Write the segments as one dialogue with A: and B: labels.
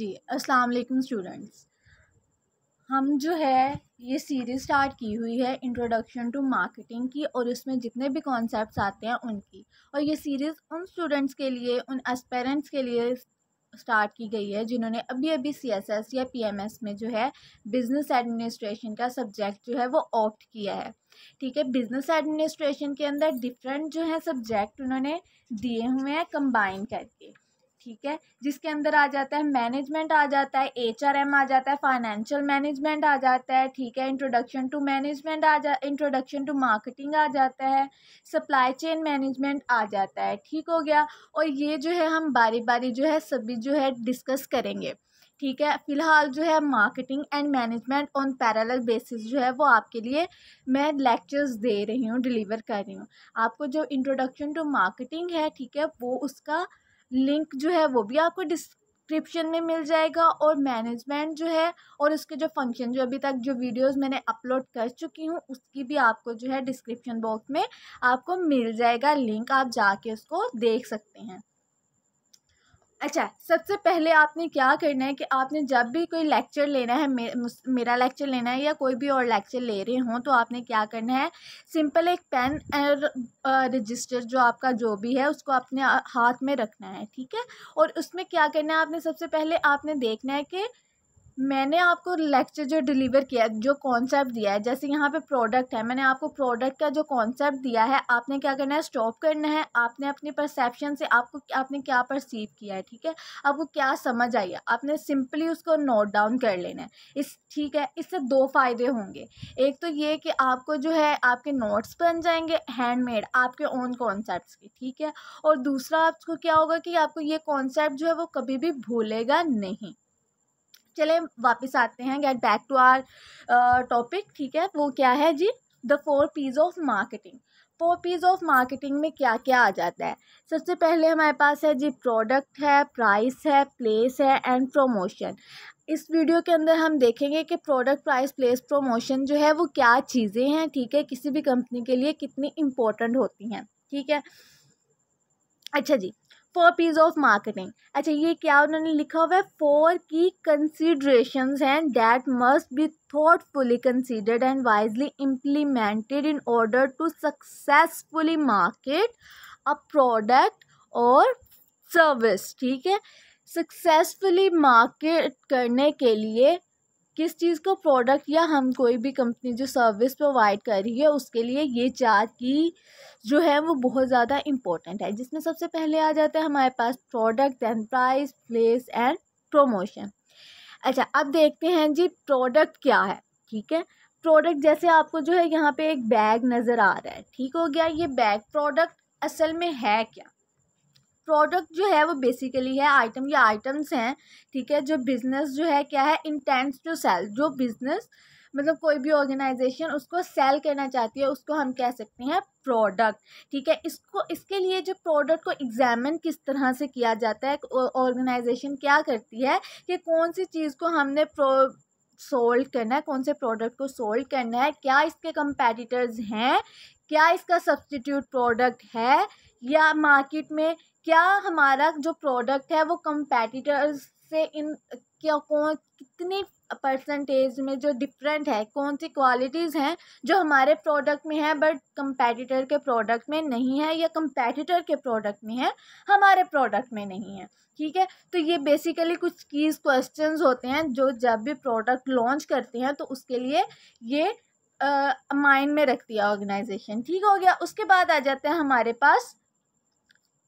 A: जी अस्सलाम वालेकुम स्टूडेंट्स हम जो है ये सीरीज़ स्टार्ट की हुई है इंट्रोडक्शन टू मार्केटिंग की और उसमें जितने भी कॉन्सेप्ट्स आते हैं उनकी और ये सीरीज़ उन स्टूडेंट्स के लिए उन एस्पेरेंट्स के लिए स्टार्ट की गई है जिन्होंने अभी अभी सी एस एस या पी एम एस में जो है बिज़नेस एडमिनिस्ट्रेशन का सब्जेक्ट जो है वो ऑप्ट किया है ठीक है बिज़नेस एडमिनिस्ट्रेशन के अंदर डिफरेंट जो है सब्जेक्ट उन्होंने दिए हुए हैं कंबाइन करके ठीक है जिसके अंदर आ जाता है मैनेजमेंट आ जाता है एच आ जाता है फाइनेंशियल मैनेजमेंट आ जाता है ठीक है इंट्रोडक्शन टू मैनेजमेंट आ जा इंट्रोडक्शन टू मार्केटिंग आ जाता है सप्लाई चेन मैनेजमेंट आ जाता है ठीक हो गया और ये जो है हम बारी बारी जो है सभी जो है डिस्कस करेंगे ठीक है फिलहाल जो है marketing and management on parallel basis जो है वो आपके लिए मैं लेक्चर्स दे रही हूँ डिलीवर कर रही हूँ आपको जो इंट्रोडक्शन टू मार्केटिंग है ठीक है वो उसका लिंक जो है वो भी आपको डिस्क्रिप्शन में मिल जाएगा और मैनेजमेंट जो है और उसके जो फंक्शन जो अभी तक जो वीडियोस मैंने अपलोड कर चुकी हूँ उसकी भी आपको जो है डिस्क्रिप्शन बॉक्स में आपको मिल जाएगा लिंक आप जाके उसको देख सकते हैं अच्छा सबसे पहले आपने क्या करना है कि आपने जब भी कोई लेक्चर लेना है मे, मेरा लेक्चर लेना है या कोई भी और लेक्चर ले रहे हों तो आपने क्या करना है सिंपल एक पेन और रजिस्टर जो आपका जो भी है उसको अपने हाथ में रखना है ठीक है और उसमें क्या करना है आपने सबसे पहले आपने देखना है कि मैंने आपको लेक्चर जो डिलीवर किया है जो कॉन्सेप्ट दिया है जैसे यहाँ पे प्रोडक्ट है मैंने आपको प्रोडक्ट का जो कॉन्सेप्ट दिया है आपने क्या करना है स्टॉप करना है आपने अपनी परसेप्शन से आपको आपने क्या परसीव किया है ठीक है आपको क्या समझ आई है आपने सिंपली उसको नोट डाउन कर लेना है इस ठीक है इससे दो फ़ायदे होंगे एक तो ये कि आपको जो है आपके नोट्स बन जाएंगे हैंडमेड आपके ओन कॉन्सेप्ट के ठीक है और दूसरा आपको क्या होगा कि आपको ये कॉन्सेप्ट जो है वो कभी भी भूलेगा नहीं चले वापस आते हैं get back to our topic ठीक है वो क्या है जी the four Ps of marketing four Ps of marketing में क्या क्या आ जाता है सबसे पहले हमारे पास है जी प्रोडक्ट है प्राइस है प्लेस है एंड प्रोमोशन इस वीडियो के अंदर हम देखेंगे कि प्रोडक्ट प्राइस प्लेस प्रोमोशन जो है वो क्या चीज़ें हैं ठीक है किसी भी कंपनी के लिए कितनी इम्पोर्टेंट होती हैं ठीक है अच्छा जी फोर पीज ऑफ मार्केटिंग अच्छा ये क्या उन्होंने लिखा हुआ है फोर की consideration and that must be thoughtfully considered and wisely implemented in order to successfully market a product और सर्विस ठीक है सक्सेसफुली मार्केट करने के लिए किस चीज़ का प्रोडक्ट या हम कोई भी कंपनी जो सर्विस प्रोवाइड कर रही है उसके लिए ये चार की जो है वो बहुत ज़्यादा इम्पोर्टेंट है जिसमें सबसे पहले आ जाता है हमारे पास product then price place and promotion अच्छा अब देखते हैं जी प्रोडक्ट क्या है ठीक है प्रोडक्ट जैसे आपको जो है यहाँ पे एक बैग नज़र आ रहा है ठीक हो गया ये बैग प्रोडक्ट असल में है क्या प्रोडक्ट जो है वो बेसिकली है आइटम या आइटम्स हैं ठीक है जो बिज़नेस जो है क्या है इंटेंस टू सेल जो बिज़नेस मतलब कोई भी ऑर्गेनाइजेशन उसको सेल करना चाहती है उसको हम कह सकते हैं प्रोडक्ट ठीक है इसको इसके लिए जो प्रोडक्ट को एग्जामिन किस तरह से किया जाता है ऑर्गेनाइजेशन क्या करती है कि कौन सी चीज़ को हमने प्रो सोल्ड करना है कौन से प्रोडक्ट को सोल्ड करना है क्या इसके कंपेटिटर्स हैं क्या इसका सब्सटीट्यूट प्रोडक्ट है या मार्केट में क्या हमारा जो प्रोडक्ट है वो कंपेटिटर्स से इन क्या कौन कितनी परसेंटेज में जो डिफरेंट है कौन सी क्वालिटीज़ हैं जो हमारे प्रोडक्ट में है बट कंपेटिटर के प्रोडक्ट में नहीं है या कंपेटिटर के प्रोडक्ट में है हमारे प्रोडक्ट में नहीं है ठीक है तो ये बेसिकली कुछ कीज क्वेश्चंस होते हैं जो जब भी प्रोडक्ट लॉन्च करते हैं तो उसके लिए ये माइंड में रखती है ऑर्गेनाइजेशन ठीक हो गया उसके बाद आ जाते हैं हमारे पास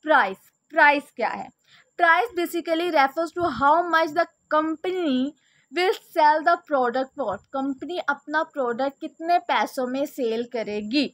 A: प्राइस प्राइस क्या है price basically refers to how much the company will sell the product for company अपना प्रोडक्ट कितने पैसों में सेल करेगी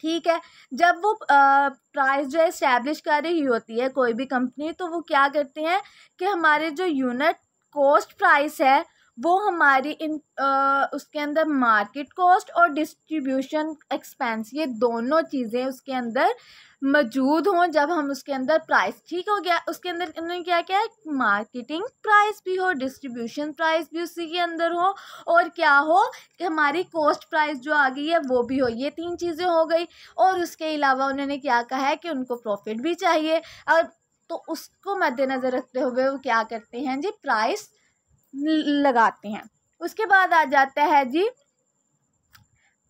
A: ठीक है जब वो प्राइस जो इस्टेब्लिश कर रही होती है कोई भी कंपनी तो वो क्या करते हैं कि हमारे जो यूनिट कॉस्ट प्राइस है वो हमारी इन आ, उसके अंदर मार्केट कॉस्ट और डिस्ट्रीब्यूशन एक्सपेंस ये दोनों चीज़ें उसके अंदर मौजूद हों जब हम उसके अंदर प्राइस ठीक हो गया उसके अंदर उन्होंने क्या क्या मार्केटिंग प्राइस भी हो डिस्ट्रीब्यूशन प्राइस भी उसी के अंदर हो और क्या हो कि हमारी कॉस्ट प्राइस जो आ गई है वो भी हो ये तीन चीज़ें हो गई और उसके अलावा उन्होंने क्या कहा है कि उनको प्रॉफिट भी चाहिए और तो उसको मद्देनज़र रखते हुए वो क्या करते हैं जी प्राइस लगाते हैं उसके बाद आ जाता है जी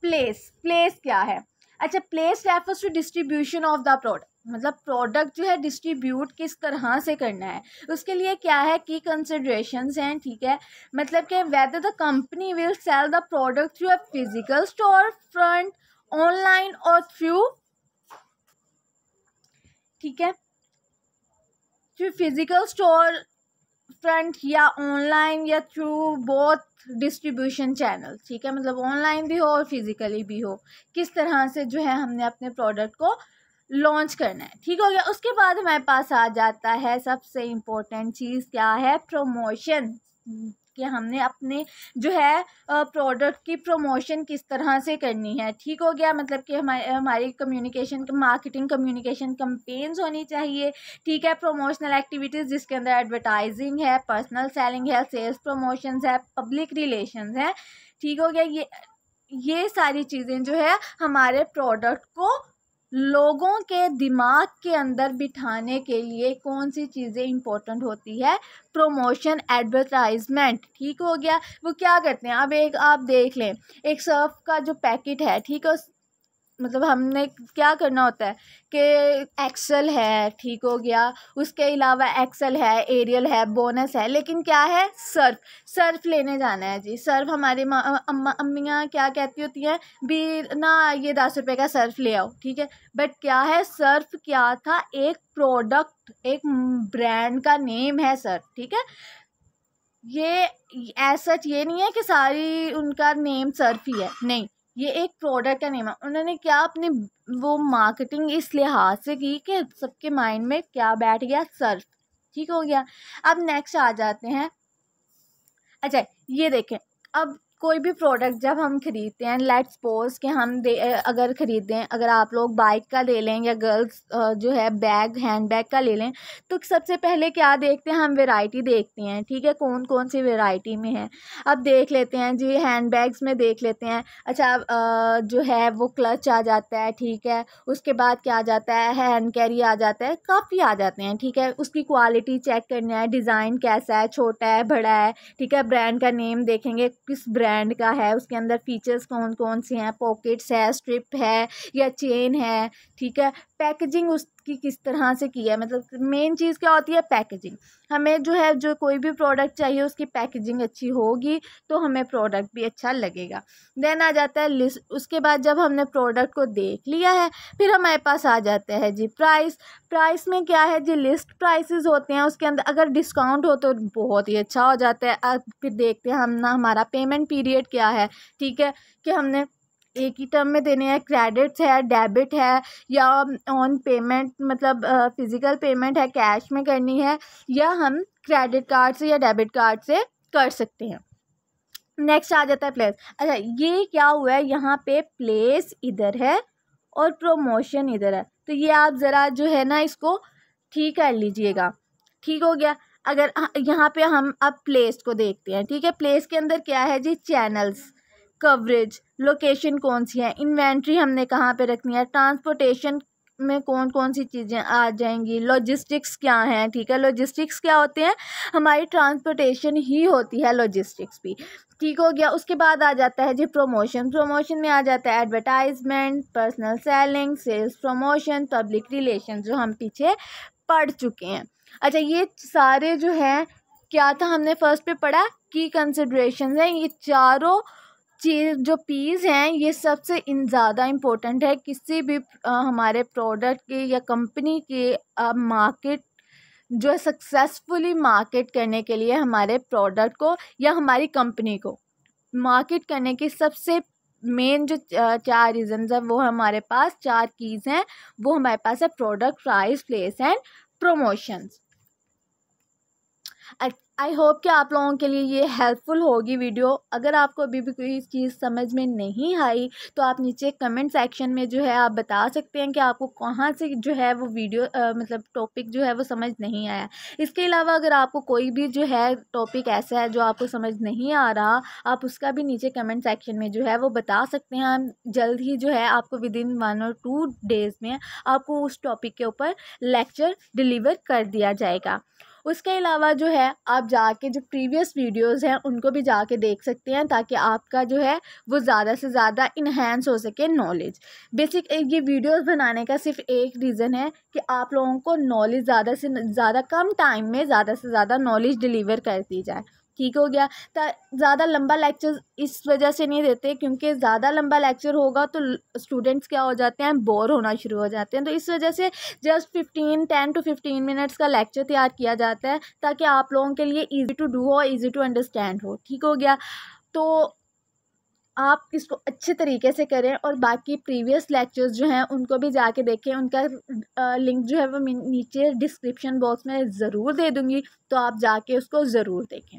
A: प्लेस प्लेस क्या है अच्छा place refers to distribution of the product मतलब प्रोडक्ट जो है डिस्ट्रीब्यूट किस तरह से करना है उसके लिए क्या है की कंसिड्रेशन हैं ठीक है मतलब कि whether the company will sell the product through a physical store front online और थ्रू ठीक है थ्रू फिजिकल स्टोर फ्रंट या ऑनलाइन या थ्रू बोथ डिस्ट्रीब्यूशन चैनल ठीक है मतलब ऑनलाइन भी हो और फिज़िकली भी हो किस तरह से जो है हमने अपने प्रोडक्ट को लॉन्च करना है ठीक हो गया उसके बाद हमारे पास आ जाता है सबसे इम्पोर्टेंट चीज़ क्या है प्रोमोशन कि हमने अपने जो है प्रोडक्ट की प्रमोशन किस तरह से करनी है ठीक हो गया मतलब कि हमारे हमारी कम्युनिकेशन मार्केटिंग कम्युनिकेशन कंपेन्स होनी चाहिए ठीक है प्रमोशनल एक्टिविटीज़ जिसके अंदर एडवर्टाइजिंग है पर्सनल सेलिंग है सेल्स प्रमोशंस है पब्लिक रिलेशन है ठीक हो गया ये ये सारी चीज़ें जो है हमारे प्रोडक्ट को लोगों के दिमाग के अंदर बिठाने के लिए कौन सी चीज़ें इंपॉर्टेंट होती है प्रोमोशन एडवर्टाइजमेंट ठीक हो गया वो क्या करते हैं अब एक आप देख लें एक सर्फ का जो पैकेट है ठीक है उस मतलब हमने क्या करना होता है कि एक्सल है ठीक हो गया उसके अलावा एक्सेल है एरियल है बोनस है लेकिन क्या है सर्फ सर्फ लेने जाना है जी सर्फ हमारी अम्मियाँ क्या कहती होती हैं भी ना ये दस रुपये का सर्फ ले आओ ठीक है बट क्या है सर्फ क्या था एक प्रोडक्ट एक ब्रांड का नेम है सर्फ ठीक है ये ऐसा ये नहीं है कि सारी उनका नेम सर्फ ही है नहीं ये एक प्रोडक्ट का नेम है उन्होंने क्या अपनी वो मार्केटिंग इस लिहाज से की कि सबके माइंड में क्या बैठ गया सर्फ ठीक हो गया अब नेक्स्ट आ जाते हैं अच्छा ये देखें अब कोई भी प्रोडक्ट जब हम ख़रीदते हैं लेट सपोज़ कि हम दे अगर ख़रीदते हैं अगर आप लोग बाइक का ले लें या गर्ल्स जो है बैग हैंड बैग का ले लें तो सबसे पहले क्या देखते हैं हम वैरायटी देखते हैं ठीक है कौन कौन सी वैरायटी में है अब देख लेते हैं जी हैंड बैग्स में देख लेते हैं अच्छा जो है वो क्लच आ जाता है ठीक है उसके बाद क्या आ जाता है हैंड कैरी आ जाता है काफ़ी आ जाते हैं ठीक है उसकी क्वालिटी चेक करना है डिज़ाइन कैसा है छोटा है बड़ा है ठीक है ब्रांड का नेम देखेंगे किस ब्रांड ब्रांड का है उसके अंदर फीचर्स कौन कौन से हैं पॉकेट्स है स्ट्रिप है या चेन है ठीक है पैकेजिंग उसकी किस तरह से की है मतलब मेन चीज़ क्या होती है पैकेजिंग हमें जो है जो कोई भी प्रोडक्ट चाहिए उसकी पैकेजिंग अच्छी होगी तो हमें प्रोडक्ट भी अच्छा लगेगा देन आ जाता है लिस्ट उसके बाद जब हमने प्रोडक्ट को देख लिया है फिर हमारे पास आ जाता है जी प्राइस प्राइस में क्या है जी लिस्ट प्राइसेस होते हैं उसके अंदर अगर डिस्काउंट हो तो बहुत ही अच्छा हो जाता है फिर देखते हैं हम ना हमारा पेमेंट पीरियड क्या है ठीक है कि हमने एक ही टर्म में देने हैं क्रेडिट्स है डेबिट है या ऑन पेमेंट मतलब फ़िज़िकल पेमेंट है कैश में करनी है या हम क्रेडिट कार्ड से या डेबिट कार्ड से कर सकते हैं नेक्स्ट आ जाता है प्लेस अच्छा ये क्या हुआ है यहाँ पे प्लेस इधर है और प्रोमोशन इधर है तो ये आप ज़रा जो है ना इसको ठीक कर लीजिएगा ठीक हो गया अगर यहाँ पे हम अब प्लेस को देखते हैं ठीक है प्लेस के अंदर क्या है जी चैनल्स कवरेज लोकेशन कौन सी है इन्वेंट्री हमने कहाँ पे रखनी है ट्रांसपोर्टेशन में कौन कौन सी चीज़ें आ जाएंगी लॉजिस्टिक्स क्या हैं ठीक है लॉजिस्टिक्स क्या होते हैं हमारी ट्रांसपोर्टेशन ही होती है लॉजिस्टिक्स भी ठीक हो गया उसके बाद आ जाता है जी प्रमोशन प्रमोशन में आ जाता है advertisement personal selling sales promotion public relation जो हम पीछे पढ़ चुके हैं अच्छा ये सारे जो हैं क्या था हमने फर्स्ट पे पढ़ा की कंसिड्रेशन है ये चारों चीज़ जो पीस हैं ये सबसे इन ज़्यादा इम्पोर्टेंट है किसी भी हमारे प्रोडक्ट के या कंपनी के मार्केट जो है सक्सेसफुली मार्केट करने के लिए हमारे प्रोडक्ट को या हमारी कंपनी को मार्केट करने की सबसे मेन जो चार रीजंस है वो हमारे पास चार कीज़ हैं वो हमारे पास है product price place and promotions I hope कि आप लोगों के लिए ये हेल्पफुल होगी वीडियो अगर आपको अभी भी कोई चीज़ समझ में नहीं आई तो आप नीचे कमेंट सेक्शन में जो है आप बता सकते हैं कि आपको कहाँ से जो है वो वीडियो आ, मतलब टॉपिक जो है वो समझ नहीं आया इसके अलावा अगर आपको कोई भी जो है टॉपिक ऐसा है जो आपको समझ नहीं आ रहा आप उसका भी नीचे कमेंट सेक्शन में जो है वो बता सकते हैं जल्द ही जो है आपको विद इन वन और टू डेज़ में आपको उस टॉपिक के ऊपर लेक्चर डिलीवर कर दिया जाएगा उसके अलावा जो है आप जाके जो प्रीवियस वीडियोस हैं उनको भी जाके देख सकते हैं ताकि आपका जो है वो ज़्यादा से ज़्यादा इन्हेंस हो सके नॉलेज बेसिक ये वीडियोस बनाने का सिर्फ एक रीज़न है कि आप लोगों को नॉलेज ज़्यादा से ज़्यादा कम टाइम में ज़्यादा से ज़्यादा नॉलेज डिलीवर कर दी जाए ठीक हो गया ज़्यादा लंबा लेक्चर इस वजह से नहीं देते क्योंकि ज़्यादा लंबा लेक्चर होगा तो स्टूडेंट्स क्या हो जाते हैं बोर होना शुरू हो जाते हैं तो इस वजह से just fifteen ten to fifteen minutes का लेक्चर तैयार किया जाता है ताकि आप लोगों के लिए ईजी टू डू हो ईजी टू अंडरस्टैंड हो ठीक हो गया तो आप इसको अच्छे तरीके से करें और बाकी प्रीवियस लेक्चर्स जो हैं उनको भी जाके देखें उनका लिंक जो है वो नीचे डिस्क्रिप्शन बॉक्स में ज़रूर दे दूँगी तो आप जाके उसको ज़रूर देखें